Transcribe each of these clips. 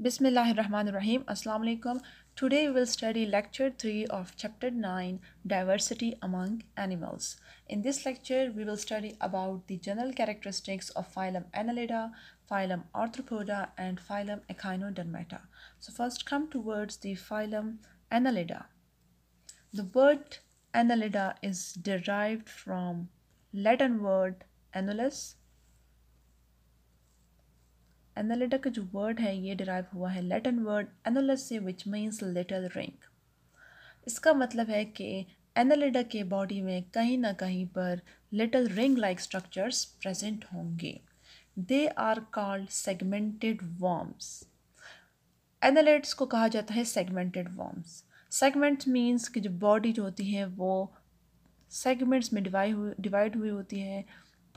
Bismillahirrahmanirrahim. Assalamu alaikum. Today we will study lecture 3 of chapter 9 diversity among animals. In this lecture we will study about the general characteristics of phylum Annelida, phylum Arthropoda and phylum Echinodermata. So first come towards the phylum Annelida. The word Annelida is derived from Latin word annulus एनालिटा का जो word है ये derive हुआ है Latin word एनोलस से which means little ring इसका मतलब है कि एनालिडा के बॉडी में कहीं ना कहीं पर little ring like structures present होंगे they are called segmented worms annelids को कहा जाता है सेगमेंटेड वॉम्स सेगमेंट मीन्स कि जो बॉडी जो होती है वो सेगमेंट्स में डिवाइड हुई डिवाइड हुई होती है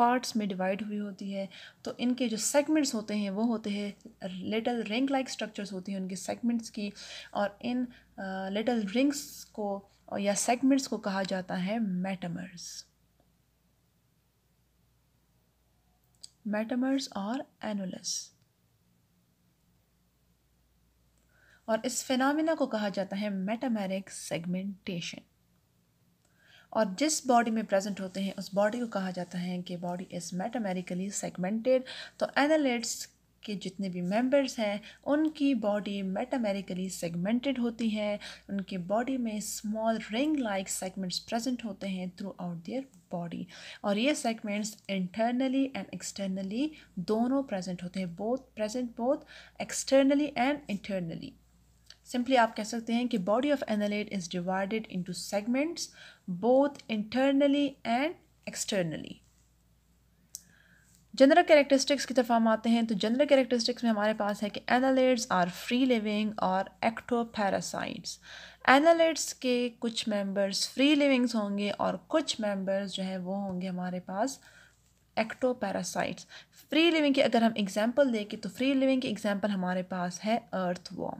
पार्ट्स में डिवाइड हुई होती है तो इनके जो सेगमेंट्स होते हैं वो होते हैं लिटल रिंग लाइक स्ट्रक्चर्स होती हैं उनके सेगमेंट्स की और इन लिटल रिंग्स को या सेगमेंट्स को कहा जाता है मैटमर्स मैटमर्स और एनुलस और इस फिनमिना को कहा जाता है मेटामेरिक सेगमेंटेशन और जिस बॉडी में प्रेजेंट होते हैं उस बॉडी को कहा जाता है कि बॉडी इज़ मेटामेरिकली सेगमेंटेड तो एनालिट्स के जितने भी मेंबर्स हैं उनकी बॉडी मेटामेरिकली सेगमेंटेड होती है उनके बॉडी में small ring like segments present होते हैं थ्रू आउट देयर बॉडी और ये सेगमेंट्स इंटरनली एंड एक्सटर्नली दोनों प्रेजेंट होते हैं both present both externally and internally simply आप कह सकते हैं कि body of annelid is divided into segments both internally and externally. General characteristics की तरफ हम आते हैं तो जनरल कैरेक्टरिस्टिक्स में हमारे पास है कि एनालिड्स आर फ्री लिविंग और एक्टोपैरासाइट्स एनालिड्स के कुछ मेंबर्स फ्री लिविंग्स होंगे और कुछ मेंबर्स जो हैं वो होंगे हमारे पास एक्टोपैरासाइट्स फ्री लिविंग की अगर हम एग्जांपल देखें तो फ्री लिविंग की एग्जांपल हमारे पास है अर्थ वॉम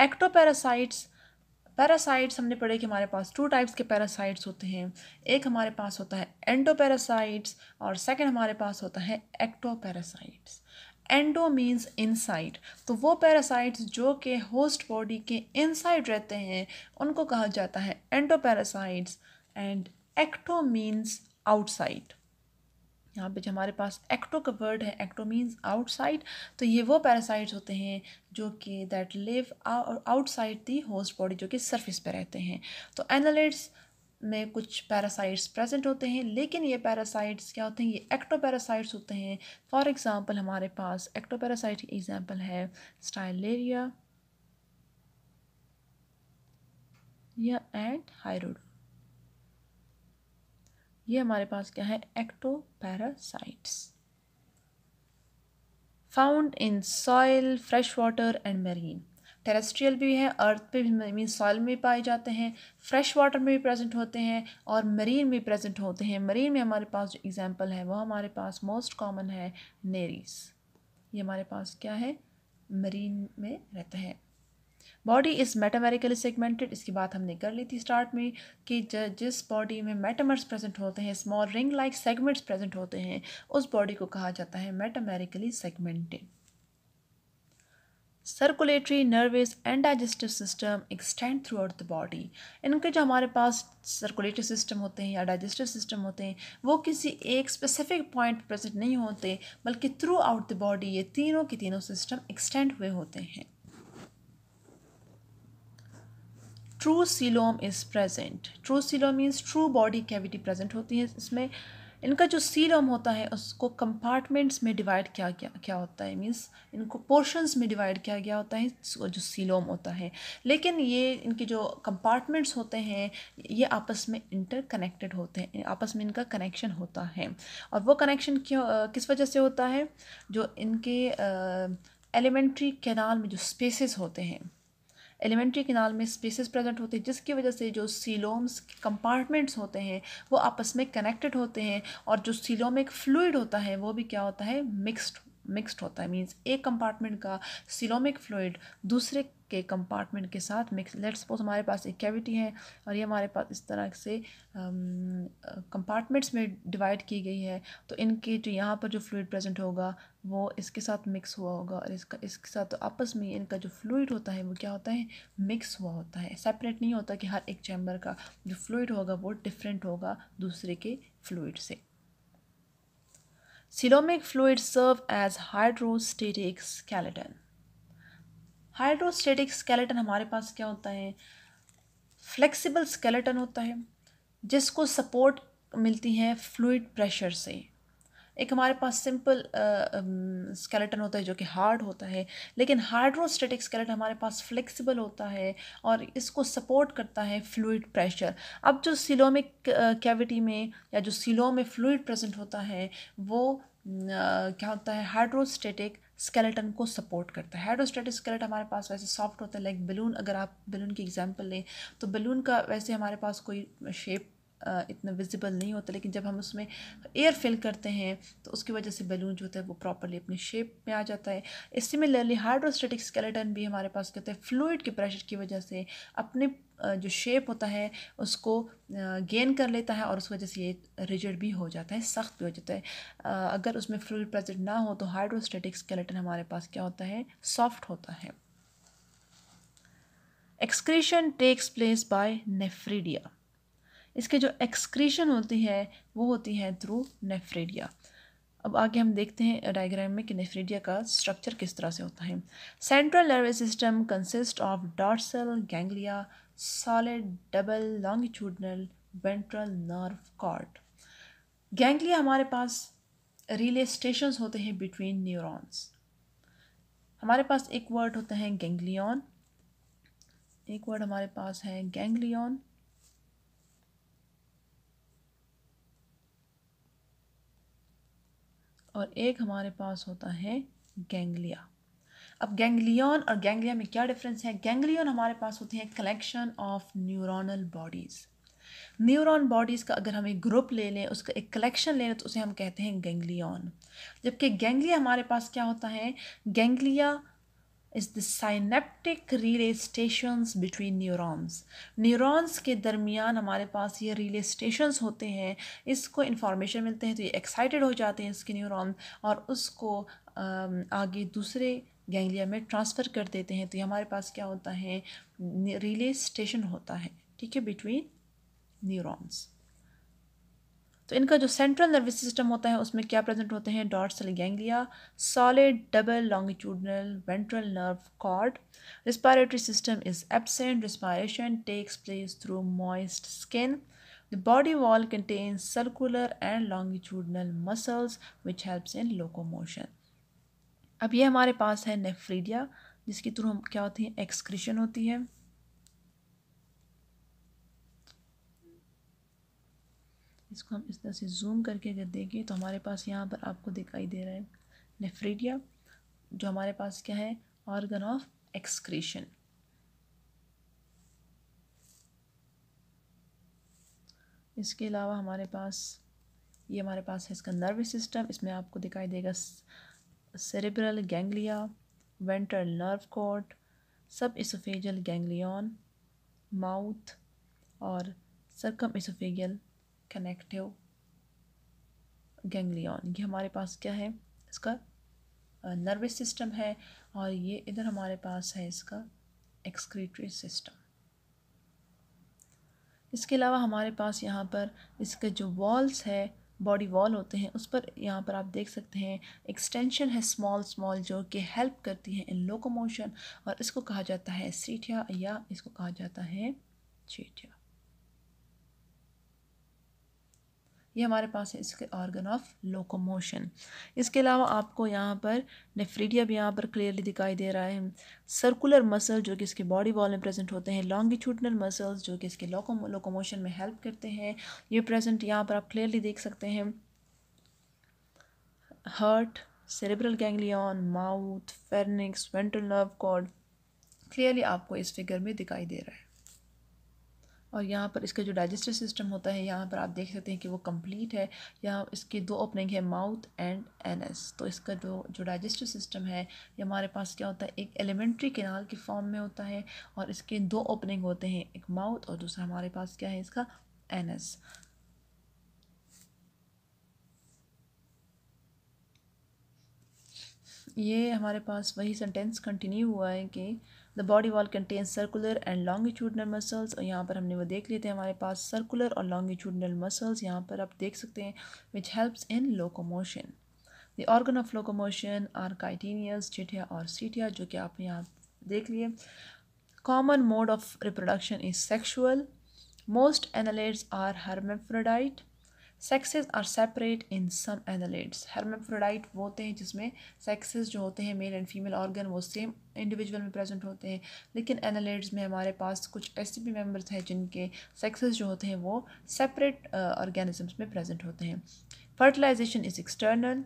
एक्टोपैरासाइट्स पैरासाइट्स हमने पढ़े कि हमारे पास टू टाइप्स के पैरासाइट्स होते हैं एक हमारे पास होता है एंडोपैरासाइट्स और सेकंड हमारे पास होता है एक्टोपैरासाइट्स एंडो मीन्स इनसाइड तो वो पैरासाइट्स जो कि होस्ट बॉडी के इनसाइड रहते हैं उनको कहा जाता है endoparasites and ecto means outside यहाँ पे जो हमारे पास एक्टो का वर्ड है एक्टो मीन्स आउटसाइड तो ये वो पैरासाइट्स होते हैं जो कि that live outside the host body जो कि सरफेस पे रहते हैं तो एनालिट्स में कुछ पैरासाइट्स प्रेजेंट होते हैं लेकिन ये पैरासाइट्स क्या होते हैं ये एक्टो पैरासाइट्स होते हैं फॉर एग्ज़ाम्पल हमारे पास एक्टो पैरासाइट की एग्ज़ाम्पल है स्टाइलेरिया या एंड हायरोड ये हमारे पास क्या है ectoparasites found in soil fresh water and marine terrestrial भी है अर्थ पे भी मीन सॉइल में पाए जाते हैं फ्रेश वाटर में भी प्रेजेंट होते हैं और मरीन में प्रेजेंट होते हैं मरीन में हमारे पास जो एग्जाम्पल है वो हमारे पास मोस्ट कॉमन है नेरीस ये हमारे पास क्या है मरीन में रहता है बॉडी इज़ मेटामेरिकली सेगमेंटेड इसकी बात हमने कर ली थी स्टार्ट में कि जिस बॉडी में मेटामर्स प्रेजेंट होते हैं small ring like segments present होते हैं उस बॉडी को कहा जाता है metamerically segmented circulatory nervous and digestive system extend throughout the body इनके जो हमारे पास सर्कुलेटरी सिस्टम होते हैं या डाइजेस्टिव सिस्टम होते हैं वो किसी एक स्पेसिफिक पॉइंट प्रेजेंट नहीं होते बल्कि थ्रू आउट द बॉडी ये तीनों के तीनों सिस्टम एक्सटेंड हुए होते हैं true coelom is present true coelom means true body cavity present होती है इसमें इनका जो सीलोम होता है उसको कंपार्टमेंट्स में डिवाइड किया गया क्या होता है मीन्स इनको पोर्शंस में डिवाइड किया गया होता है जो सीलोम होता है लेकिन ये इनके जो कंपार्टमेंट्स होते हैं ये आपस में इंटर कनेक्टेड होते हैं आपस में इनका कनेक्शन होता है और वो कनेक्शन क्यों किस वजह से होता है जो इनके एलिमेंट्री कैनाल में जो स्पेसेस होते हैं एलिमेंट्री किनाल में स्पेसिस प्रेजेंट होते हैं जिसकी वजह से जो सीलोम्स कंपार्टमेंट्स होते हैं वो आपस में कनेक्टेड होते हैं और जो सीलोमिक फ्लूड होता है वो भी क्या होता है मिक्सड मिक्सड होता है मीन्स एक कंपार्टमेंट का सिलोमिक फ्लूड दूसरे के कंपार्टमेंट के साथ मिक्स लेट्स सपोज हमारे पास एक कैविटी है और ये हमारे पास इस तरह से कंपार्टमेंट्स um, में डिवाइड की गई है तो इनके जो यहाँ पर जो फ्लूड प्रेजेंट होगा वो इसके साथ मिक्स हुआ होगा और इसका इसके साथ आपस में इनका जो फ्लूड होता है वो क्या होता है मिक्स हुआ होता है सेपरेट नहीं होता कि हर एक चैम्बर का जो फ्लूड होगा वो डिफरेंट होगा दूसरे के फ्लूड से coelomic fluid serve as hydrostatic skeleton hydrostatic skeleton हमारे पास क्या होता है फ्लेक्सिबल स्केलेटन होता है जिसको सपोर्ट मिलती है फ्लूड प्रेशर से एक हमारे पास सिंपल स्केलेटन होता है जो कि हार्ड होता है लेकिन हाइड्रोस्टेटिक स्केलेटन हमारे पास फ्लेक्सिबल होता है और इसको सपोर्ट करता है फ्लूड प्रेशर अब जो सिलोमिक कैविटी में या जो सिलो में फ्लूड प्रेजेंट होता है वो क्या होता है हाइड्रोस्टेटिक स्केलेटन को सपोर्ट करता है हाइड्रोस्टेटिक स्केलेट हमारे पास वैसे सॉफ्ट होता है लाइक बलून अगर आप बलून की एग्जांपल लें तो बलून का वैसे हमारे पास कोई शेप इतना विजिबल नहीं होता लेकिन जब हम उसमें एयर फिल करते हैं तो उसकी वजह से बैलून जो होता है वो प्रॉपरली अपनी शेप में आ जाता है सिमिलरली हाइड्रोस्टेटिक स्केलेटन भी हमारे पास कहते हैं फ्लूड के प्रेशर की वजह से अपने जो शेप होता है उसको गेन कर लेता है और उस वजह से ये रिजिड भी हो जाता है सख्त भी हो जाता है अगर उसमें फ्लूड प्रेजेंट ना हो तो हाइड्रोस्टेटिक स्केलेटन हमारे पास क्या होता है सॉफ्ट होता है excretion takes place by nephridia इसके जो एक्सक्रीशन होती है वो होती है थ्रू नेफ्रेडिया अब आगे हम देखते हैं डायग्राम में कि नेफ्रेडिया का स्ट्रक्चर किस तरह से होता है central nervous system consist of dorsal ganglia solid double longitudinal ventral nerve cord ganglia हमारे पास रिले स्टेशन होते हैं बिटवीन न्यूरॉन्स हमारे पास एक वर्ड होता है गैंग्लियन एक वर्ड हमारे पास है गैंग्लियन और एक हमारे पास होता है गेंगलिया अब गेंगलियन और गेंगलिया में क्या डिफरेंस है गेंगलियन हमारे पास होते हैं collection of neuronal bodies neuron bodies का अगर हम एक ग्रुप ले लें उसका एक कलेक्शन ले लें तो उसे हम कहते हैं गेंगलियन जबकि गेंगलिया हमारे पास क्या होता है ganglia is the synaptic relay stations between neurons. Neurons के दरमियान हमारे पास ये relay stations होते हैं इसको information मिलते हैं तो ये excited हो जाते हैं इसके न्यूरॉन और उसको आगे दूसरे गैंगलिया में ट्रांसफ़र कर देते हैं तो ये हमारे पास क्या होता है रिले स्टेशन होता है ठीक है बिटवीन न्यूरॉन्स तो इनका जो सेंट्रल नर्वस सिस्टम होता है उसमें क्या प्रेजेंट होते हैं dorsal ganglia solid double longitudinal ventral nerve cord respiratory system is absent respiration takes place through moist skin the body wall contains circular and longitudinal muscles which helps in locomotion अब ये हमारे पास है nephridia जिसके through हम क्या होती है एक्सक्रीशन होती है इसको हम इस तरह से जूम करके अगर देखें तो हमारे पास यहाँ पर आपको दिखाई दे रहा है नेफ्रीडिया जो हमारे पास क्या है ऑर्गन ऑफ एक्सक्रीशन इसके अलावा हमारे पास ये हमारे पास है इसका नर्वस सिस्टम इसमें आपको दिखाई देगा cerebral ganglia ventral nerve cord sub oesophageal ganglion mouth और सरकम इसोफेगल कनेक्टिव गैंग्लियन ये हमारे पास क्या है इसका नर्वस सिस्टम है और ये इधर हमारे पास है इसका एक्सक्रीटरी सिस्टम इसके अलावा हमारे पास यहाँ पर इसके जो वॉल्स है बॉडी वॉल होते हैं उस पर यहाँ पर आप देख सकते हैं एक्सटेंशन है स्मॉल स्मॉल जो कि हेल्प करती है इन लोकोमोशन और इसको कहा जाता है सीटिया या इसको कहा जाता है चीटिया ये हमारे पास है इसके ऑर्गन ऑफ लोकोमोशन इसके अलावा आपको यहाँ पर नेफ्रीडिया भी यहाँ पर क्लियरली दिखाई दे रहा है सर्कुलर मसल जो कि इसके बॉडी वॉल में प्रेजेंट होते हैं लॉन्गिट्यूडनल मसल्स जो कि इसके लोको लोकोमोशन में हेल्प करते हैं ये प्रेजेंट यहाँ पर आप क्लियरली देख सकते हैं heart cerebral ganglion mouth pharynx ventral nerve cord clearly आपको इस फिगर में दिखाई दे रहा है और यहाँ पर इसका जो डाइजेस्टिव सिस्टम होता है यहाँ पर आप देख सकते हैं कि वो कंप्लीट है यहाँ इसकी दो ओपनिंग है माउथ एंड एनएस तो इसका जो जो डाइजेस्टिव सिस्टम है ये हमारे पास क्या होता है एक एलिमेंट्री केनाल के फॉर्म में होता है और इसके दो ओपनिंग होते हैं एक माउथ और दूसरा हमारे पास क्या है इसका एन ये हमारे पास वही सेंटेंस कंटिन्यू हुआ है कि the body wall contains circular and longitudinal muscles और यहाँ पर हमने वो देख लेते हैं हमारे पास सर्कुलर और लॉन्गिट्यूडनल मसल्स यहाँ पर आप देख सकते हैं which helps in locomotion the organ of locomotion are chitinous chaetae और सीटिया जो कि आप यहाँ देख लिए common mode of reproduction is sexual most annelids are hermaphrodite sexes are separate in some annelids hermaphrodite वो होते हैं जिसमें सेक्सेस जो होते हैं मेल एंड फीमेल ऑर्गन वो सेम इंडिविजुअल में प्रेजेंट होते हैं लेकिन एनालिट्स में हमारे पास कुछ ऐसे भी मेम्बर्स हैं जिनके सेक्सेस जो होते हैं वो सेपरेट ऑर्गेनिजम्स uh, में प्रेजेंट होते हैं fertilisation is external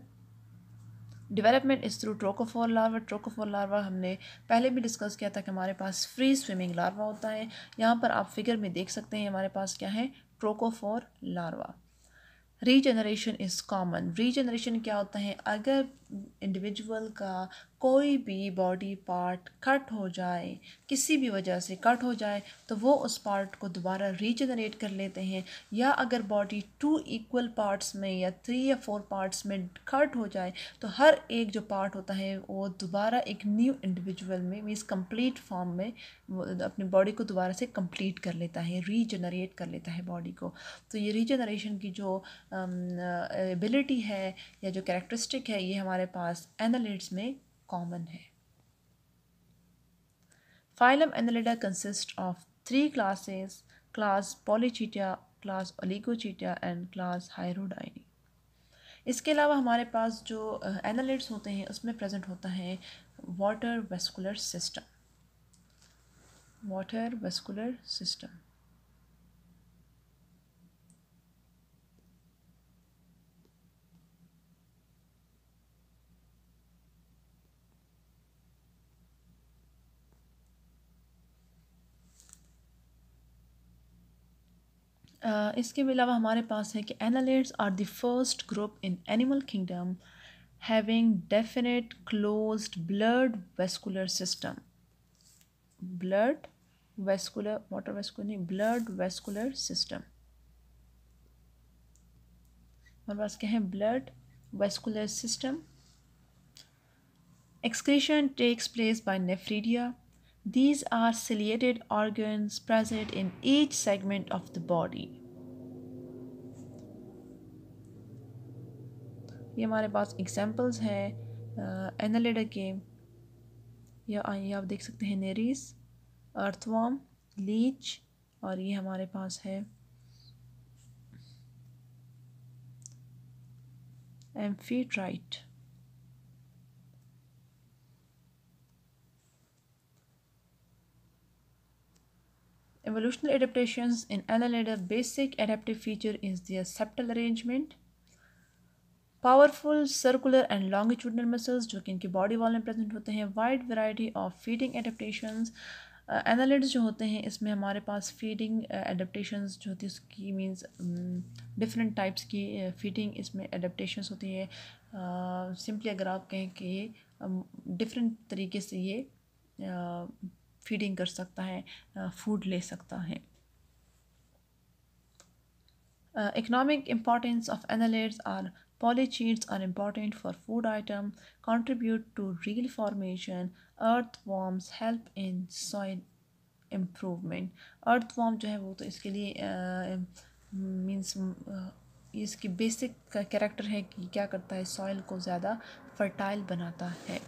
development is through trochophore larva trochophore larva हमने पहले भी डिस्कस किया था कि हमारे पास फ्री स्विमिंग लार्वा होता है यहाँ पर आप फिगर में देख सकते हैं हमारे पास क्या है trochophore larva regeneration is common regeneration क्या होता है अगर इंडिविजुअल का कोई भी बॉडी पार्ट कट हो जाए किसी भी वजह से कट हो जाए तो वो उस पार्ट को दोबारा रीजनरेट कर लेते हैं या अगर बॉडी टू इक्वल पार्ट्स में या थ्री या फोर पार्ट्स में कट हो जाए तो हर एक जो पार्ट होता है वो दोबारा एक न्यू इंडिविजुअल में मीन्स कंप्लीट फॉर्म में अपनी बॉडी को दोबारा से कंप्लीट कर लेता है रीजनरेट कर लेता है बॉडी को तो ये रीजनरेशन की जो एबिलिटी है या जो करेक्टरिस्टिक है ये हमारे हमारे पास एनालिड्स में कॉमन है phylum Annelida consist of three classes class Polychaeta class Oligochaeta and class Hirudinea इसके अलावा हमारे पास जो एनालिड्स होते हैं उसमें प्रेजेंट होता है water vascular system water vascular system Uh, इसके अलावा हमारे पास है कि annelids are the first group in animal kingdom having definite closed blood vascular system blood vascular water vascular नहीं ब्लड वेस्कुलर सिस्टम हमारे पास क्या है blood vascular system excretion takes place by nephridia These are ciliated organs present in each segment of the body. ये हमारे पास examples हैं Annelida के या ये आप देख सकते हैं नेरीज अर्थवॉम लीच और ये हमारे पास है एम्फीट्राइट Evolutionary adaptations in annelida basic adaptive feature is their septal arrangement. Powerful circular and longitudinal muscles जो कि इनके body wall में present होते हैं wide variety of feeding adaptations. Adaptations annelids जो होते हैं इसमें हमारे पास फीडिंग एडेप्टेशंस जो होती है उसकी मींस डिफरेंट टाइप्स की फीडिंग इसमें एडेप्टेशंस होती है सिंपली uh, अगर आप कहें कि डिफरेंट तरीके से ये uh, फीडिंग कर सकता है फूड ले सकता है economic importance of annelids are polychaetes are important for food item contribute to reef formation earthworms help in soil improvement earthworm जो है वो तो इसके लिए मीन्स uh, इसकी बेसिक कैरेक्टर है कि क्या करता है सॉइल को ज़्यादा फर्टाइल बनाता है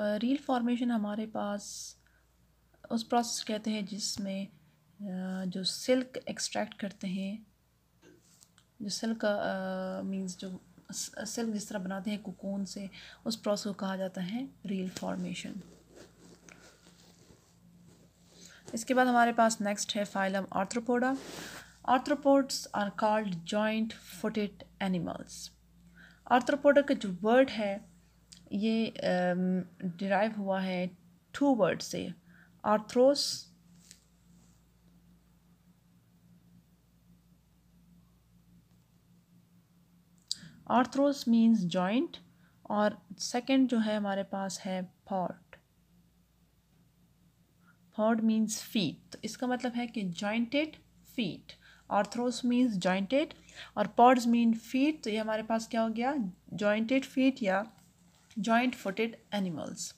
रील फॉर्मेशन हमारे पास उस प्रोसेस कहते हैं जिसमें जो सिल्क एक्सट्रैक्ट करते हैं जो सिल्क मींस जो सिल्क जिस तरह बनाते हैं कोकून से उस प्रोसेस को कहा जाता है रील फॉर्मेशन इसके बाद हमारे पास नेक्स्ट है phylum Arthropoda arthropods are called joint footed animals Arthropoda का जो वर्ड है ये डिराइव um, हुआ है टू वर्ड से आर्थ्रोस आर्थ्रोस मीन्स जॉइंट और सेकंड जो है हमारे पास है फॉर्ड फॉर्ड मीन्स फीट तो इसका मतलब है कि jointed feet arthros means jointed और पॉड्स मीन फीट तो ये हमारे पास क्या हो गया जॉइंटेड फीट या जॉइंट फुटेड एनिमल्स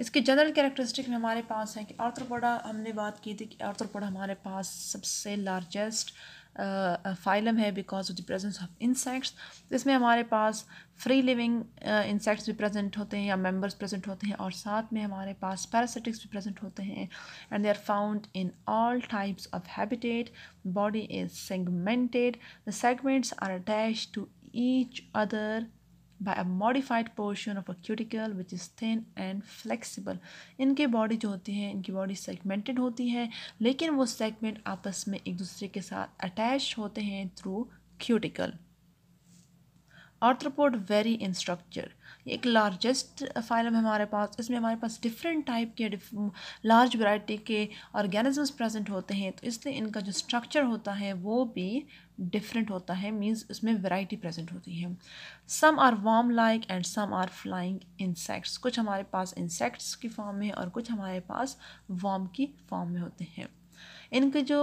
इसके जनरल कैरेक्टरिस्टिक में हमारे पास है कि आर्थ्रोपोडा हमने बात की थी कि आर्थ्रोपोडा हमारे पास सबसे लार्जेस्ट फाइलम uh, uh, है because of the presence of insects इसमें हमारे पास फ्री लिविंग इंसेक्ट्स भी प्रेजेंट होते हैं या मेंबर्स प्रेजेंट होते हैं और साथ में हमारे पास पैरासिटिक्स भी प्रेजेंट होते हैं and they are found in all types of habitat body is segmented the segments are attach to each other by a modified portion of a cuticle which is thin and flexible इनके body जो होती हैं इनकी body segmented होती है लेकिन वो segment आपस में एक दूसरे के साथ अटैच होते हैं through cuticle arthropod vary in structure एक लार्जेस्ट फाइलम है हमारे पास इसमें हमारे पास डिफरेंट टाइप के लार्ज वैरायटी के ऑर्गेनिजम्स प्रेजेंट होते हैं तो इसलिए इनका जो स्ट्रक्चर होता है वो भी डिफरेंट होता है मीन्स उसमें वैरायटी प्रेजेंट होती है some are worm like and some are flying insects कुछ हमारे पास इंसेक्ट्स की फॉर्म में और कुछ हमारे पास वार्म की फॉर्म में होते हैं इनके जो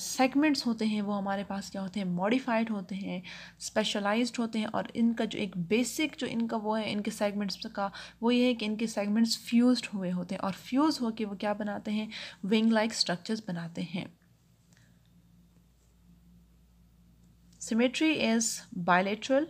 सेगमेंट्स uh, होते हैं वो हमारे पास क्या होते हैं मॉडिफाइड होते हैं स्पेशलाइज्ड होते हैं और इनका जो एक बेसिक जो इनका वो है इनके सेगमेंट्स का वो ये है कि इनके सेगमेंट्स फ्यूज्ड हुए होते हैं और फ्यूज़ होकर वो क्या बनाते हैं विंग लाइक स्ट्रक्चर्स बनाते हैं सिमेट्री इज़ बायलेट्रल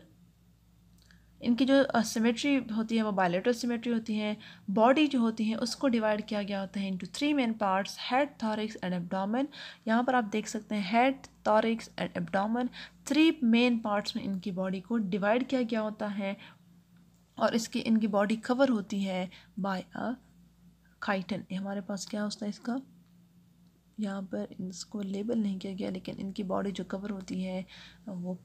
इनकी जो सिमेट्री होती है वो बायलेटरल सिमेट्री होती है बॉडी जो होती है उसको डिवाइड किया गया होता है into three main parts head thorax and abdomen यहाँ पर आप देख सकते हैं head thorax and abdomen three main parts में इनकी बॉडी को डिवाइड किया गया होता है और इसकी इनकी बॉडी कवर होती है बाय अ काइटन हमारे पास क्या होता है इसका यहाँ पर इसको लेबल नहीं किया गया लेकिन इनकी बॉडी जो कवर होती है वो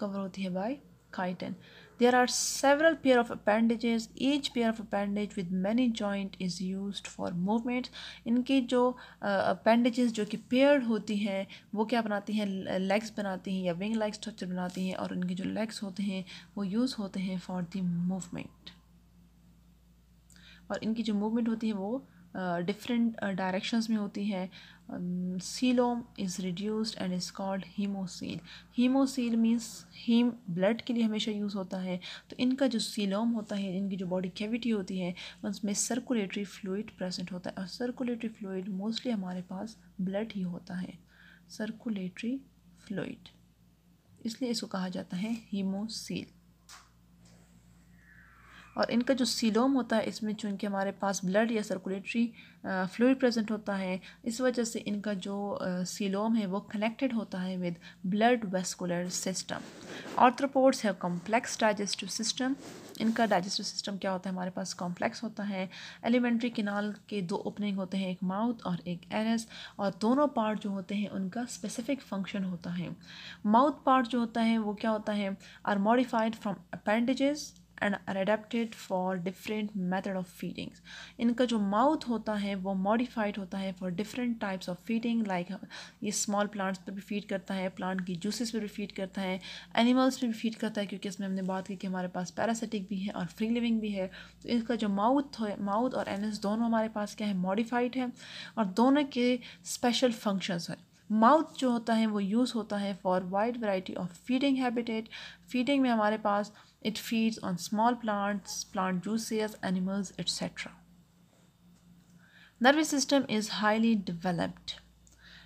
कवर होती है by chitin there are several pair of appendages each pair of appendage with many joint is use for movement इनकी जो अपेंडेजेस uh, जो कि पेयर्ड होती हैं वो क्या बनाती हैं लेग्स बनाती हैं या विंग लेग स्ट्रक्चर बनाती हैं और इनके जो लेग्स होते हैं वो यूज़ होते हैं फॉर द मूवमेंट और इनकी जो मूवमेंट होती है वो डिफरेंट डायरेक्शंस में होती है coelom is reduced and is called haemocoel haemocoel means haem blood के लिए हमेशा यूज़ होता है तो इनका जो सीलोम होता है इनकी जो बॉडी कैविटी होती है उसमें सर्कुलेटरी फ्लूड प्रेजेंट होता है और सर्कुलेटरी फ्लूड मोस्टली हमारे पास ब्लड ही होता है सर्कुलेटरी फ्लूड इसलिए इसको कहा जाता है हीमोसील और इनका जो सीलोम होता है इसमें चूँकि हमारे पास ब्लड या सर्कुलेटरी फ्लूड प्रेजेंट होता है इस वजह से इनका जो सीलोम है वो कनेक्टेड होता है with blood vascular system arthropods है कॉम्प्लेक्स डाइजेस्टिव सिस्टम इनका डाइजेस्टिव सिस्टम क्या होता है हमारे पास कॉम्प्लेक्स होता है एलिमेंट्री किनाल के दो ओपनिंग होते हैं एक माउथ और एक एनस और दोनों पार्ट जो होते हैं उनका स्पेसिफिक फंक्शन होता है माउथ पार्ट जो होता है वो क्या होता है are modified from appendages and are adapted for different method of feedings इनका जो माउथ होता है वो मॉडिफाइड होता है for different types of feeding like ये स्मॉल प्लांट्स पर भी फीड करता है प्लांट की जूसेस पर भी फीड करता है एनिमल्स पर भी फीड करता है क्योंकि इसमें हमने बात की कि हमारे पास पैरासिटिक भी है और फ्री लिविंग भी है तो इसका जो माउथ है माउथ और एनस दोनों हमारे पास क्या है मॉडिफाइड है और दोनों के स्पेशल फंक्शंस हैं माउथ जो होता है वो यूज़ होता है for wide variety of feeding habitat feeding में हमारे पास It feeds on small plants, plant juices, animals, etc. Nervous system is highly developed.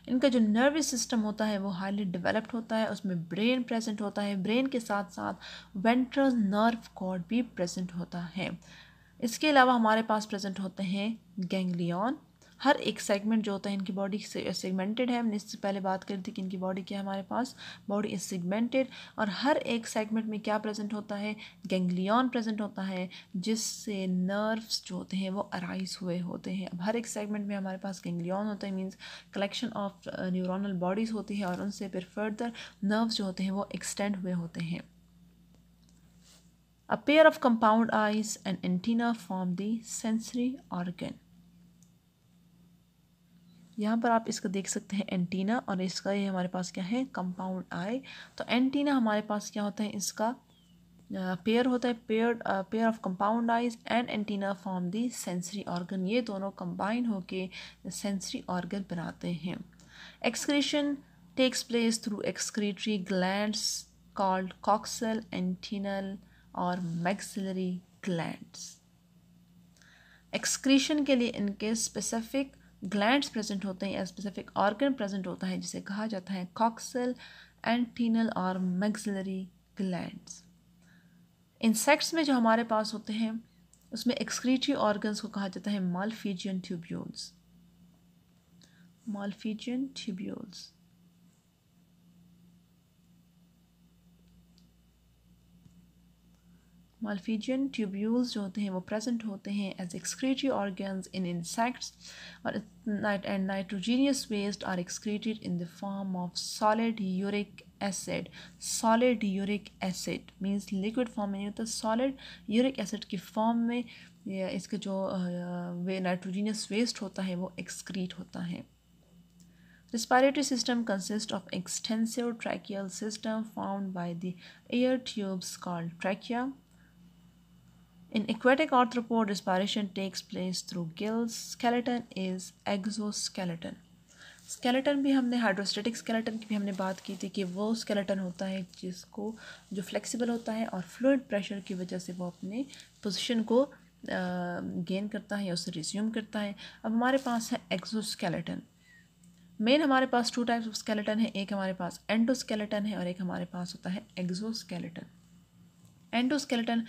इनका जो नर्वस सिस्टम होता है वो हाईली डेवलप्ड होता है उसमें ब्रेन प्रेजेंट होता है ब्रेन के साथ साथ वेंट्रल नर्व कॉर्ड भी प्रेजेंट होता है इसके अलावा हमारे पास प्रेजेंट होते हैं गैंग्लियन हर एक सेगमेंट जो होता है इनकी बॉडी से सेगमेंटेड है हमने इससे पहले बात करी थी कि इनकी बॉडी क्या है हमारे पास बॉडी इज सेगमेंटेड और हर एक सेगमेंट में क्या प्रेजेंट होता है गैंग्लियन प्रेजेंट होता है जिससे नर्व्स जो होते हैं वो अराइज हुए होते हैं अब हर एक सेगमेंट में हमारे पास गेंगलियन होता है means collection of neuronal bodies होती है और उनसे फिर फर्दर नर्व्स जो होते हैं वो एक्सटेंड हुए होते हैं a pair of compound eyes and antenna form the sensory organ यहाँ पर आप इसका देख सकते हैं एंटीना और इसका ये हमारे पास क्या है कंपाउंड आई तो एंटीना हमारे पास क्या होता है इसका पेयर होता है pair pair of compound eyes and antenna form the sensory organ ये दोनों कंबाइन होके सेंसरी ऑर्गन बनाते हैं excretion takes place through excretory glands called coxal antennal और मैक्सिलरी ग्लैंड्स एक्सक्रीशन के लिए इनके स्पेसिफिक ग्लैंड्स प्रेजेंट होते हैं या स्पेसिफिक ऑर्गन प्रेजेंट होता है जिसे कहा जाता है कॉक्सल एंटीनल और मैगजलरी ग्लैंड्स इंसेक्ट्स में जो हमारे पास होते हैं उसमें एक्सक्रीटरी ऑर्गन्स को कहा जाता है Malpighian tubules Malpighian tubules Malpighian tubules जो होते हैं वो प्रेजेंट होते हैं as excretory organs in insects और and nitrogenous waste are excreted in the form of solid uric acid solid uric acid means liquid form में नहीं होता सॉलिड यूरिक एसिड की फॉर्म में इसका जो वे नाइट्रोजीनियस वेस्ट होता है वो एक्सक्रीट होता है respiratory system consist of extensive tracheal system found by the air tubes called trachea In aquatic arthropod, respiration takes place through gills. Skeleton is exoskeleton. Skeleton भी हमने हाइड्रोस्टेटिक स्केलेटन की भी हमने बात की थी कि वो स्केलेटन होता है जिसको जो फ्लेक्सिबल होता है और फ्लूड प्रेशर की वजह से वो अपने पोजीशन को गेन करता है या उसे रिज्यूम करता है अब हमारे पास है एक्सोस्केलेटन मेन हमारे पास टू टाइप्स ऑफ स्केलेटन है एक हमारे पास एंडोस्केलेटन है और एक हमारे पास होता है एग्जोस्केलेटन एंडोस्केलेटन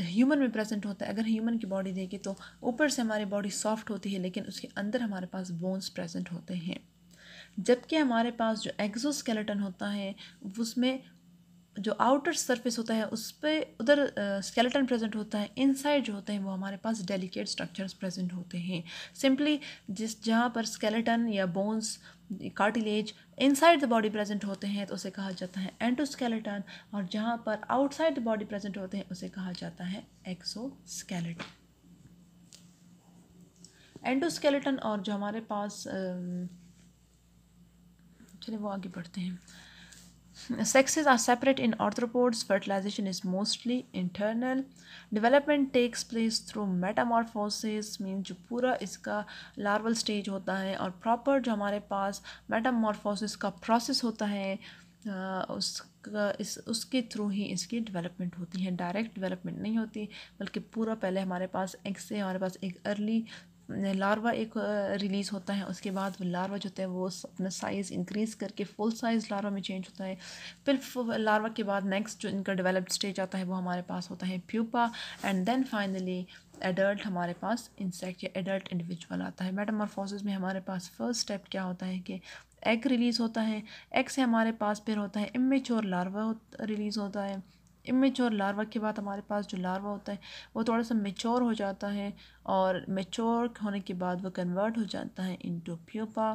ह्यूमन में प्रेजेंट होता है अगर ह्यूमन की बॉडी देखें तो ऊपर से हमारी बॉडी सॉफ्ट होती है लेकिन उसके अंदर हमारे पास बोन्स प्रेजेंट होते हैं जबकि हमारे पास जो एक्जोस्केलेटन होता है उसमें जो आउटर सरफेस होता है उस पर उधर स्केलेटन प्रेजेंट होता है इनसाइड जो होते हैं वो हमारे पास डेलिकेट स्ट्रक्चर्स प्रेजेंट होते हैं सिंपली जिस जहाँ पर स्केलेटन या bones cartilage inside the body present होते हैं तो उसे कहा जाता है एंटोस्केलेटन और जहाँ पर आउटसाइड द बॉडी प्रेजेंट होते हैं उसे कहा जाता है एक्सोस्केलेटन एंटोस्केलेटन और जो हमारे पास चलिए वो आगे बढ़ते हैं Sexes are separate in arthropods. Fertilization is mostly internal. Development takes place through metamorphosis. means जो पूरा इसका larval stage होता है और proper जो हमारे पास metamorphosis का process होता है उसका इस उसके थ्रू ही इसकी डेवलपमेंट होती है डायरेक्ट डेवलपमेंट नहीं होती बल्कि पूरा पहले हमारे पास एग से हमारे पास एक अर्ली लार्वा एक रिलीज़ होता है उसके बाद वो लार्वा जो होता है वो अपना साइज़ इंक्रीज़ करके फुल साइज़ लार्वा में चेंज होता है फिर लार्वा के बाद नेक्स्ट जो इनका डेवलप्ड स्टेज आता है वो हमारे पास होता है pupa and then finally adult हमारे पास इंसेक्ट या एडल्ट इंडिविजुअल आता है मेटामॉर्फोसिस में हमारे पास फर्स्ट स्टेप क्या होता है कि एग रिलीज़ होता है एग से हमारे पास फिर होता है इमेच्योर लार्वा रिलीज़ होता है इमेच्योर लार्वा के बाद हमारे पास जो लार्वा होता है वो थोड़ा सा मेच्योर हो जाता है और मेच्योर होने के बाद वो कन्वर्ट हो जाता है इनटू प्यूपा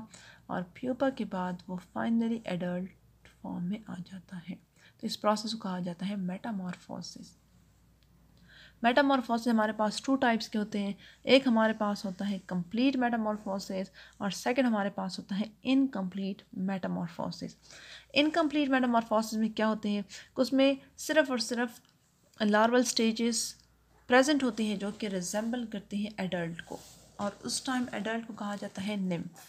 और प्यूपा के बाद वो फाइनली एडल्ट फॉर्म में आ जाता है तो इस प्रोसेस को कहा जाता है मेटामॉर्फोसिस मेटामॉर्फोसिस हमारे पास टू टाइप्स के होते हैं एक हमारे पास होता है कंप्लीट मेटामॉर्फोसिस और सेकंड हमारे पास होता है इनकम्प्लीट मेटामॉर्फोसिस इनकम्प्लीट मेटामॉर्फोसिस में क्या होते हैं उसमें सिर्फ और सिर्फ लार्वल स्टेजेस प्रेजेंट होते हैं जो कि रिजेंबल करते हैं एडल्ट को और उस टाइम एडल्ट को कहा जाता है निम्फ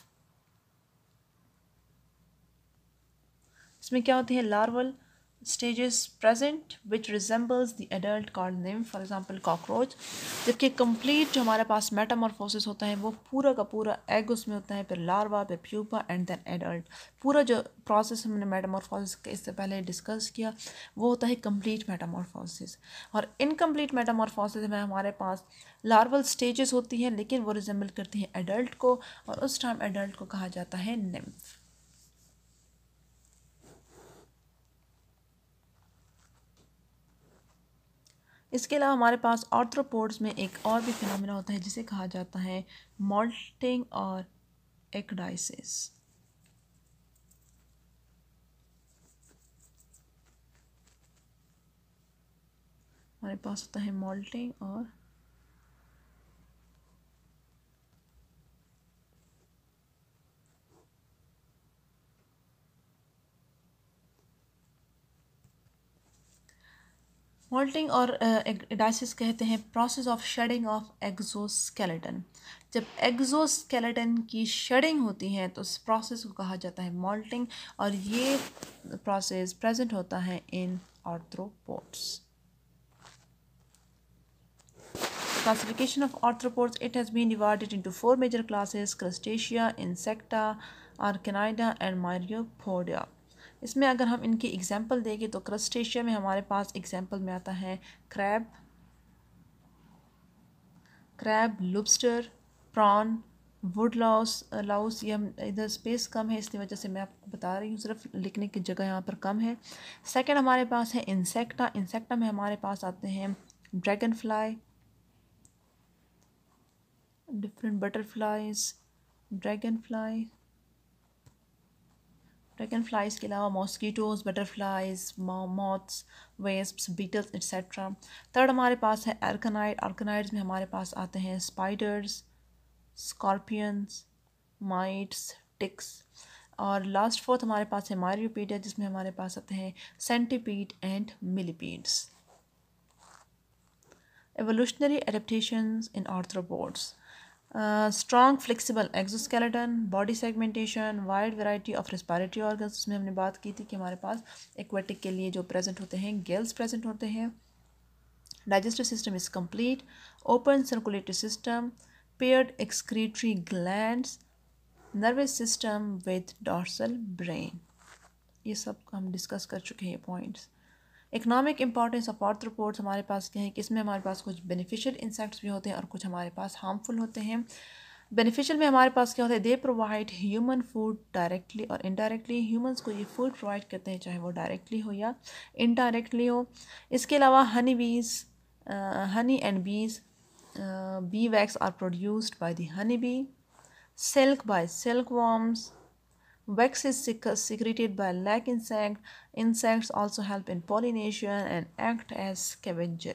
इसमें क्या होते हैं larval stages present which resembles the adult called nymph for example cockroach जबकि complete जो हमारे पास metamorphosis होता है वो पूरा का पूरा egg उसमें होता है फिर larva फिर pupa and then adult पूरा जो process हमने metamorphosis के इससे पहले discuss किया वो होता है complete metamorphosis और incomplete metamorphosis में हमारे पास larval stages होती हैं लेकिन वो resemble करती हैं adult को और उस time adult को कहा जाता है nymph इसके अलावा हमारे पास ऑर्थ्रोपोड्स में एक और भी फिनमिना होता है जिसे कहा जाता है मोल्टिंग और एक्डाइसिस हमारे पास होता है मोल्टिंग और मोल्टिंग और एडाइसिस कहते हैं process of shedding of exoskeleton जब एग्जोस्केलेटन की शेडिंग होती है तो उस प्रोसेस को कहा जाता है मोल्टिंग और ये प्रोसेस प्रेजेंट होता है in arthropods classification of arthropods it has been divided into four major classes crustacea insecta arachnida and myriapoda इसमें अगर हम इनकी एग्जाम्पल देंगे तो क्रस्टेशिया में हमारे पास एग्जाम्पल में आता है crab crab lobster prawn wood louse louse ये हम इधर स्पेस कम है इसलिए वजह से मैं आपको बता रही हूँ सिर्फ लिखने की जगह यहाँ पर कम है सेकंड हमारे पास है इंसेक्टा इंसेक्टा में हमारे पास आते हैं dragon fly different butterflies dragon fly dragon flies के अलावा मॉस्कीटोज़ बटरफ्लाइज मॉथ्स वेस्ट बीटल्स एट्सट्रा थर्ड हमारे पास है अर्कनाइड अर्कनाइड्स में हमारे पास आते हैं स्पाइडर्स स्कॉर्पियंस माइट्स टिक्स और लास्ट फोर्थ हमारे पास है मारियोपीडिया जिसमें हमारे पास आते हैं centipede and millipedes evolutionary adaptations in arthropods strong flexible exoskeleton body segmentation wide variety of respiratory organ उसमें हमने बात की थी कि हमारे पास एक्वेटिक के लिए जो प्रेजेंट होते हैं गेल्स प्रेजेंट होते हैं digestive system is complete open circulatory system paired excretory gland nervous system with dorsal brain ये सब हम डिस्कस कर चुके हैं points economic importance of arthropods हमारे पास क्या है कि इसमें हमारे पास कुछ बेनिफिशियल इंसेक्ट्स भी होते हैं और कुछ हमारे पास हार्मफुल होते हैं बेनिफिशियल में हमारे पास क्या होता है they provide human food directly और इनडायरेक्टली ह्यूमंस को ये फूड प्रोवाइड करते हैं चाहे वो डायरेक्टली हो या इनडायरेक्टली हो इसके अलावा honey bees honey and bees bee wax are produced by the honey bee silk by silk worms wax is secreted by lac insect. Insects also help in pollination and act as scavenger.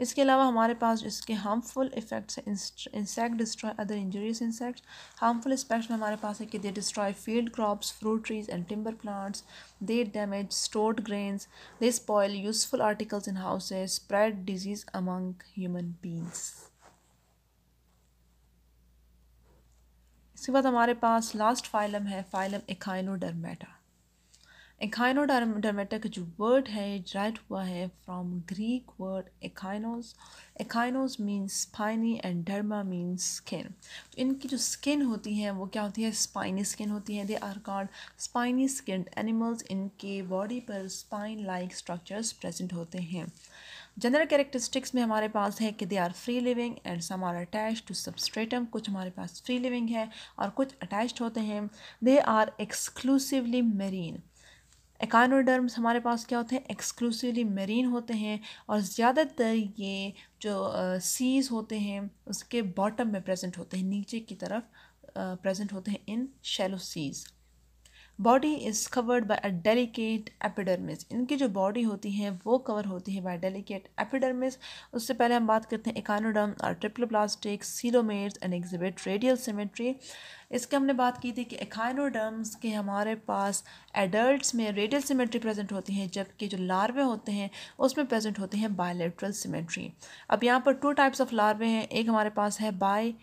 इसके अलावा हमारे पास इसके harmful effects insect destroy other injurious insects. Harmful effects में हमारे पास है कि they destroy field crops, fruit trees and timber plants. They damage stored grains. They spoil useful articles in houses. Spread disease among human beings. इसके बाद हमारे पास last phylum है फाइलम एकाइनोडर्मेटा एकाइनोडर्मेटा का जो वर्ड है ड्राइट हुआ है from Greek word echinos echinos means spiny and derma means skin तो इनकी जो स्किन होती है वो क्या होती है स्पाइनी स्किन होती है they are called spiny skin animals इनके बॉडी पर स्पाइन लाइक स्ट्रक्चर्स प्रेजेंट होते हैं जनरल कैरेक्टरिस्टिक्स में हमारे पास है कि they are free living and some are attach to substratum कुछ हमारे पास फ्री लिविंग है और कुछ अटैच होते हैं they are exclusively marine echinoderms हमारे पास क्या होते हैं एक्सक्लूसिवली मेरीन होते हैं और ज़्यादातर ये जो सीज uh, होते हैं उसके बॉटम में प्रेजेंट होते हैं नीचे की तरफ प्रेजेंट होते हैं in shallow seas body is covered by a delicate epidermis इनकी जो बॉडी होती है वो कवर होती है बाय डेलिकेट एपिडर्मिस उससे पहले हम बात करते हैं इकानोडम और plastic coelomates and exhibit radial symmetry इसके हमने बात की थी कि एकाइनोडर्म्स के हमारे पास एडल्ट में रेडियल सिमेट्री प्रेजेंट होती है जबकि जो लार्वे होते हैं उसमें प्रेजेंट होते हैं बायोलेट्रल सिमेट्री अब यहाँ पर टू टाइप्स ऑफ लार्वे हैं एक हमारे पास है बाई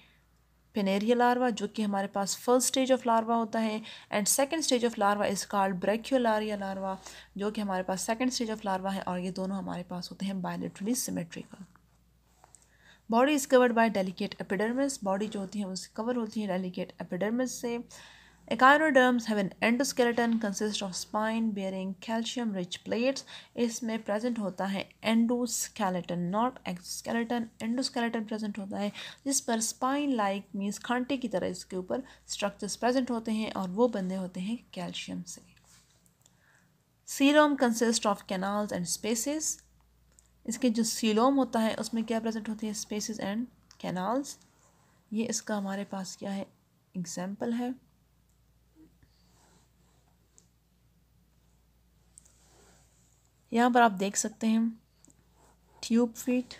पेनेरिया लार्वा जो कि हमारे पास फर्स्ट स्टेज ऑफ लार्वा होता है and second stage of larva is called brachiolaria larva जो कि हमारे पास सेकंड स्टेज ऑफ लार्वा है और ये दोनों हमारे पास होते हैं bilaterally symmetrical body is covered by delicate epidermis body जो होती है उससे कवर होती है डेलिकेट एपिडर्मिस से Echinoderms have an endoskeleton consist of spine bearing calcium rich plates. इसमें प्रेजेंट होता है endoskeleton not exoskeleton endoskeleton present होता है जिस पर स्पाइन लाइक मीन्स खांटे की तरह इसके ऊपर स्ट्रक्चर्स प्रेजेंट होते हैं और वो बंधे होते हैं कैल्शियम से coelom consist of canals and spaces इसके जो सीलोम होता है उसमें क्या प्रेजेंट होती है स्पेसिस एंड कैनाल्स ये इसका हमारे पास क्या है एग्जाम्पल है यहाँ पर आप देख सकते हैं ट्यूब फीट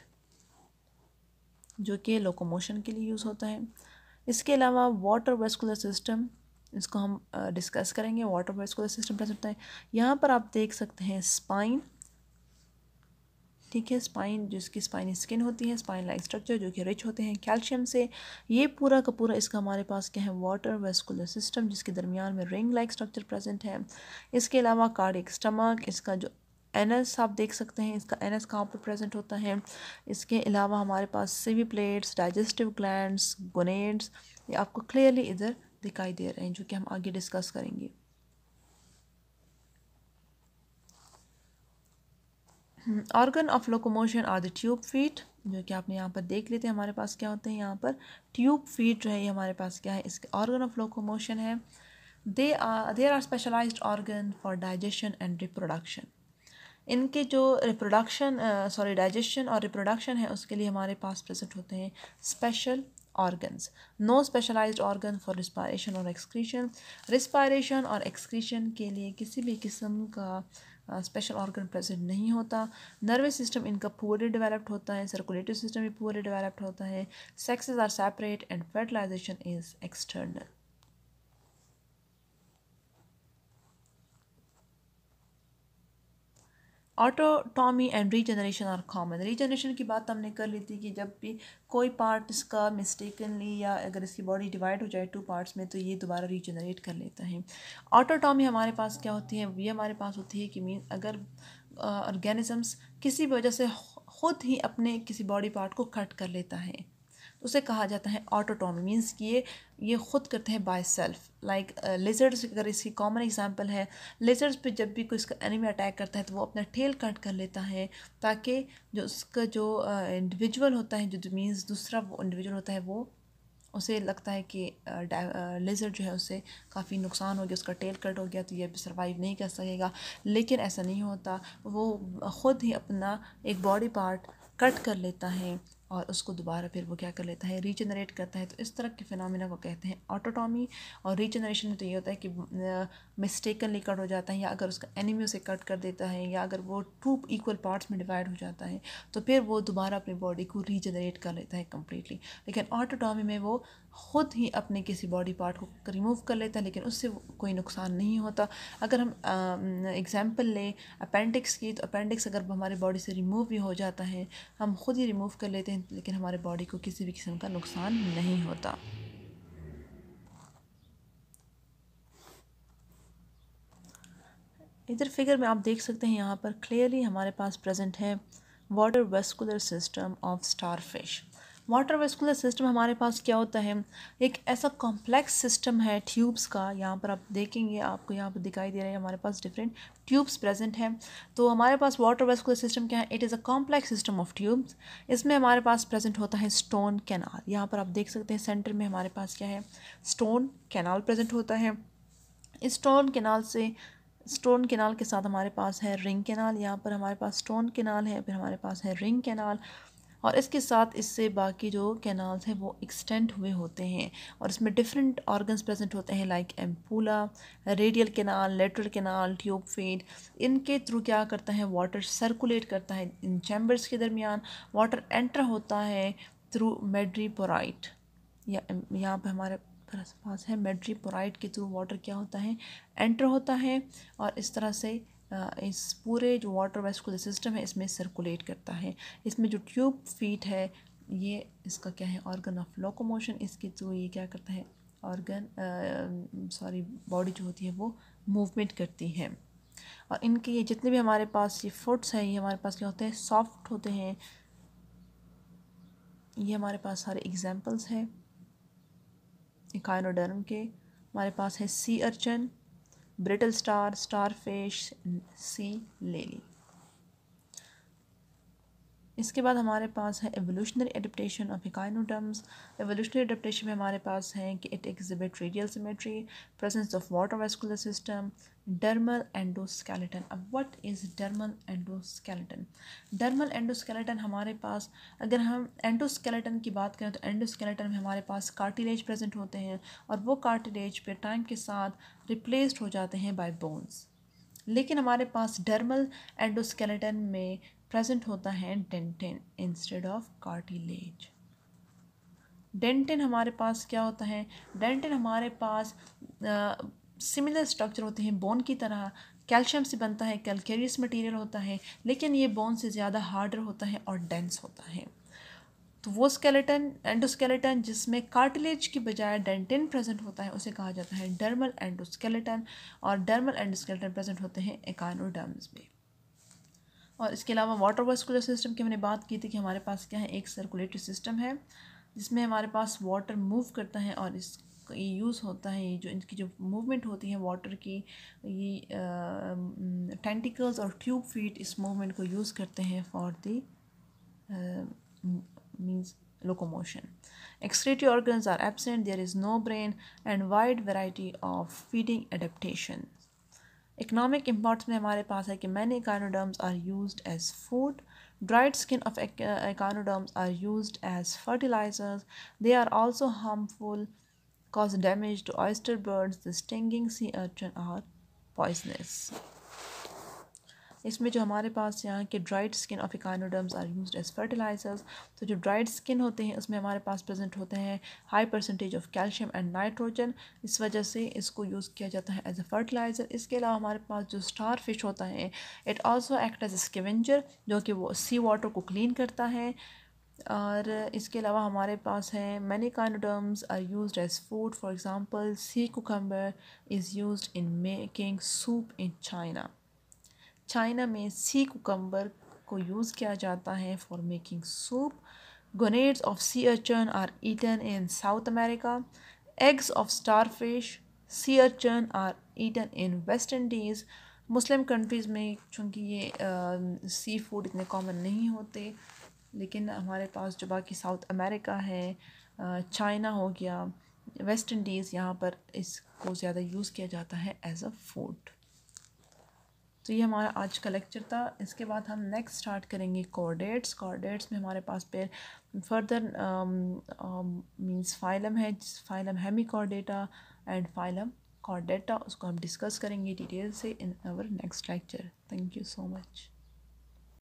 जो कि लोकोमोशन के लिए यूज़ होता है इसके अलावा वाटर वेस्कुलर सिस्टम इसको हम डिस्कस करेंगे वाटर वेस्कुलर सिस्टम क्या होता है यहाँ पर आप देख सकते हैं स्पाइन ठीक है स्पाइन जिसकी स्पाइन स्किन होती है स्पाइन लाइक स्ट्रक्चर जो कि रिच होते हैं कैल्शियम से ये पूरा का पूरा इसका हमारे पास क्या है वाटर वेस्कुलर सिस्टम जिसके दरमियान में रिंग लाइक स्ट्रक्चर प्रेजेंट है इसके अलावा कार्डिक स्टमक इसका जो एन एस आप देख सकते हैं इसका एन एस कहाँ पर प्रेजेंट होता है इसके अलावा हमारे पास sieve plates digestive gland gonads ये आपको क्लियरली इधर दिखाई दे रहे हैं जो कि हम आगे डिस्कस करेंगे organ of locomotion are the tube feet जो कि आपने यहाँ पर देख लेते हैं हमारे पास क्या होते हैं यहाँ पर ट्यूब फीट जो है ये हमारे पास क्या है इसके ऑर्गन ऑफ लोकोमोशन है they are there are specialized organ for digestion and reproduction इनके जो रिप्रोडक्शन सॉरी डाइजेशन और रिप्रोडक्शन है उसके लिए हमारे पास प्रेजेंट होते हैं special organs no specialized organ for respiration और एक्सक्रीशन रिस्पायरेशन और एक्सक्रीशन के लिए किसी भी किस्म का स्पेशल ऑर्गन प्रेजेंट नहीं होता नर्वस सिस्टम इनका पूरे डेवलप्ड होता है सर्कुलेटरी सिस्टम भी पूरे डेवलप्ड होता है sexes are separate and fertilization is external autotomy and regeneration are common regeneration की बात हमने कर ली थी कि जब भी कोई पार्ट इसका मिस्टेकनली या अगर इसकी बॉडी डिवाइड हो जाए टू पार्ट्स में तो ये दोबारा रीजनरेट कर लेता है ऑटोटॉमी हमारे पास क्या होती है ये हमारे पास होती है कि मीन अगर ऑर्गेनिजम्स किसी भी वजह से खुद ही अपने किसी बॉडी पार्ट को कट कर लेता है उसे कहा जाता है ऑटोटॉमी मीन्स कि ये ये ख़ुद करते हैं बाय सेल्फ लाइक लेजर्स अगर इसकी कॉमन एग्जांपल है लेजर्स पे जब भी कोई इसका एनिमी अटैक करता है तो वो अपना ठेल कट कर लेता है ताकि जो उसका जो इंडिविजुअल uh, होता है जो मीन्स दूसरा वो इंडिविजुअल होता है वो उसे लगता है कि लेज़र uh, uh, जो है उसे काफ़ी नुकसान हो गया उसका टेल कट हो गया तो ये अभी सर्वाइव नहीं कर सकेगा लेकिन ऐसा नहीं होता वो ख़ुद ही अपना एक बॉडी पार्ट कट कर लेता है और उसको दोबारा फिर वो क्या कर लेता है रीजनरेट करता है तो इस तरह के फिनमिना को कहते हैं ऑटोटॉमी और रीजनरेशन में तो ये होता है कि मिस्टेकनली कट हो जाता है या अगर उसका एनिमी उसे कट कर देता है या अगर वो टू इक्वल पार्ट्स में डिवाइड हो जाता है तो फिर वो दोबारा अपनी बॉडी को रीजनरेट कर लेता है कम्प्लीटली लेकिन ऑटोटॉमी में वो ख़ुद ही अपने किसी बॉडी पार्ट को रिमूव कर लेते हैं लेकिन उससे कोई नुकसान नहीं होता अगर हम एग्ज़ाम्पल लें अपेंडिक्स की तो अपेंडिक्स अगर हमारे बॉडी से रिमूव भी हो जाता है हम ख़ुद ही रिमूव कर लेते हैं लेकिन हमारे बॉडी को किसी भी किस्म का नुकसान नहीं होता इधर फिगर में आप देख सकते हैं यहाँ पर क्लियरली हमारे पास प्रेजेंट है water vascular system of starfish water vascular system हमारे पास क्या होता है एक ऐसा कॉम्प्लेक्स सिस्टम है ट्यूब्स का यहाँ पर आप देखेंगे आपको यहाँ पर दिखाई दे रहा है हमारे पास डिफरेंट ट्यूब्स प्रेजेंट हैं तो हमारे पास वाटर वेस्कुलर सिस्टम क्या है it is a complex system of tubes इसमें हमारे पास प्रेजेंट होता है स्टोन कैनाल यहाँ पर आप देख सकते हैं सेंटर में हमारे पास क्या है स्टोन कैनाल प्रेजेंट होता है इस स्टोन कैनाल से स्टोन केनाल के साथ हमारे पास है रिंग केनाल यहाँ पर हमारे पास स्टोन केनाल है फिर हमारे पास है रिंग केनाल और इसके साथ इससे बाकी जो कैनाल्स हैं वो एक्सटेंड हुए होते हैं और इसमें डिफरेंट ऑर्गन्स प्रेजेंट होते हैं like ampulla radial canal lateral canal tube feet इनके थ्रू क्या करता है वाटर सर्कुलेट करता है इन चैम्बर्स के दरमियान वाटर एंटर होता है थ्रू मेड्रीपोराइट या यहाँ पर हमारे पास है मेड्रीपोराइट के थ्रू वाटर क्या होता है एंटर होता है और इस तरह से इस पूरे जो वाटर वेस्कुलर सिस्टम है इसमें सर्कुलेट करता है इसमें जो ट्यूब फीट है ये इसका क्या है ऑर्गन ऑफ लोकोमोशन इसके थ्रू ये क्या करता है ऑर्गन सॉरी बॉडी जो होती है वो मूवमेंट करती है और इनके ये जितने भी हमारे पास ये फुट्स हैं ये हमारे पास क्या होते हैं सॉफ्ट होते हैं ये हमारे पास सारे एग्जांपल्स हैं इकाइनोडर्म के हमारे पास है sea urchin brittle star star fish sea lily इसके बाद हमारे पास है evolutionary adaptation of echinoderms evolutionary adaptation में हमारे पास है कि it exhibit radial symmetry presence of water vascular system dermal endoskeleton अब what is dermal endoskeleton dermal endoskeleton हमारे पास अगर हम एंडोस्केलेटन की बात करें तो एंडोस्केलेटन में हमारे पास कार्टिलेज प्रेजेंट होते हैं और वो कार्टिलेज पे टाइम के साथ रिप्लेस्ड हो जाते हैं बाय बोन्स लेकिन हमारे पास डर्मल एंडोस्केलेटन में प्रेजेंट होता है dentin instead of cartilage dentin हमारे पास क्या होता है डेंटिन हमारे पास सिमिलर स्ट्रक्चर होते हैं बोन की तरह कैल्शियम से बनता है कैलकेरियस मटेरियल होता है लेकिन ये बोन से ज़्यादा हार्डर होता है और डेंस होता है तो वो स्केलेटन एंडोस्केलेटन जिसमें कार्टिलेज की बजाय डेंटिन प्रेजेंट होता है उसे कहा जाता है डर्मल एंडोस्केलेटन और डर्मल एंडोस्केलेटन प्रेजेंट होते हैं एकानोडर्म्स में और इसके अलावा वाटर वेस्कुलर सिस्टम की हमने बात की थी कि हमारे पास क्या है एक सर्कुलेटरी सिस्टम है जिसमें हमारे पास वाटर मूव करता है और इस इसका यूज़ होता है ये जो इनकी जो मूवमेंट होती है वाटर की ये टेंटिकल्स और ट्यूब फीट इस मूवमेंट को यूज़ करते हैं for the means locomotion excretory organs are absent there is no brain and wide variety of feeding adaptation economic importance में हमारे पास है कि many echinoderms are use as food dried skin of echinoderms are use as fertilizers they are also harmful cause damage to oyster birds, the stinging sea urchin are poisonous. इसमें जो हमारे पास यहाँ के dried skin of echinoderms are use as fertilizers तो जो dried skin होते हैं उसमें हमारे पास प्रेजेंट होते हैं high percentage of calcium and nitrogen इस वजह से इसको यूज़ किया जाता है एज अ फर्टिलाइज़र इसके अलावा हमारे पास जो स्टार फिश होता है it also act as a scavenger जो कि वो सी वाटर को क्लीन करता है और इसके अलावा हमारे पास है many echinoderms are use as food for example sea cucumber is use in making soup in China China में सी कोकम्बर को यूज़ किया जाता है for making soup gonads of sea urchin are eaten in South America eggs of star fish sea urchin are eaten in West Indies Muslim countries में चूँकि ये sea food इतने common नहीं होते लेकिन हमारे पास जो बाकी साउथ अमेरिका है चाइना हो गया वेस्ट इंडीज़ यहाँ पर इसको ज़्यादा यूज़ किया जाता है एज अ फूड तो ये हमारा आज का लेक्चर था इसके बाद हम नेक्स्ट स्टार्ट करेंगे कॉर्डेट्स कॉर्डेट्स में हमारे पास पे फर्दर मींस फाइलम है phylum hemichordata and phylum chordata उसको हम डिस्कस करेंगे डिटेल से in our next lecture thank you so much